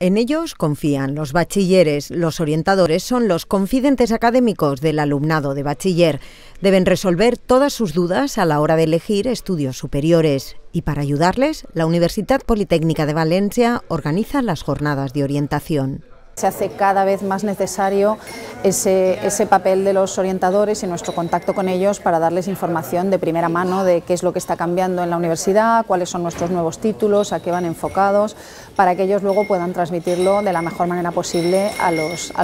En ellos confían los bachilleres. Los orientadores son los confidentes académicos del alumnado de bachiller. Deben resolver todas sus dudas a la hora de elegir estudios superiores. Y para ayudarles, la Universidad Politécnica de Valencia organiza las jornadas de orientación. Se hace cada vez más necesario ese, papel de los orientadores y nuestro contacto con ellos para darles información de primera mano de qué es lo que está cambiando en la universidad, cuáles son nuestros nuevos títulos, a qué van enfocados, para que ellos luego puedan transmitirlo de la mejor manera posible a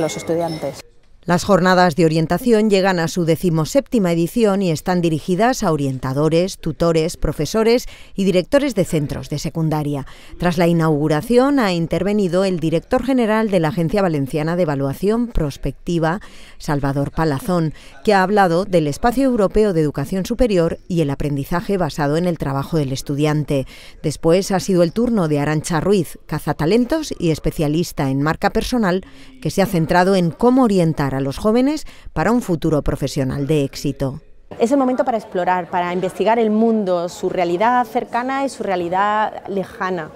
los estudiantes. Las jornadas de orientación llegan a su decimoséptima edición y están dirigidas a orientadores, tutores, profesores y directores de centros de secundaria. Tras la inauguración ha intervenido el director general de la Agencia Valenciana de Evaluación Prospectiva, Salvador Palazón, que ha hablado del Espacio Europeo de Educación Superior y el aprendizaje basado en el trabajo del estudiante. Después ha sido el turno de Arancha Ruiz, cazatalentos y especialista en marca personal, que se ha centrado en cómo orientar a los jóvenes para un futuro profesional de éxito. Es el momento para explorar, para investigar el mundo, su realidad cercana y su realidad lejana.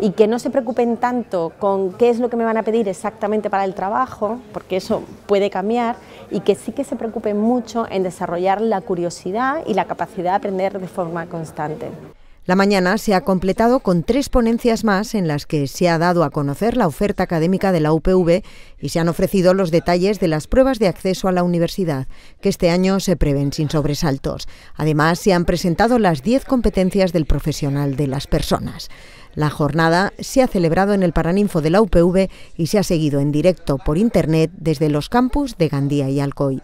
Y que no se preocupen tanto con qué es lo que me van a pedir exactamente para el trabajo, porque eso puede cambiar, y que sí que se preocupen mucho en desarrollar la curiosidad y la capacidad de aprender de forma constante. La mañana se ha completado con tres ponencias más en las que se ha dado a conocer la oferta académica de la UPV y se han ofrecido los detalles de las pruebas de acceso a la universidad, que este año se prevén sin sobresaltos. Además, se han presentado las diez competencias del profesional de las personas. La jornada se ha celebrado en el Paraninfo de la UPV y se ha seguido en directo por Internet desde los campus de Gandía y Alcoy.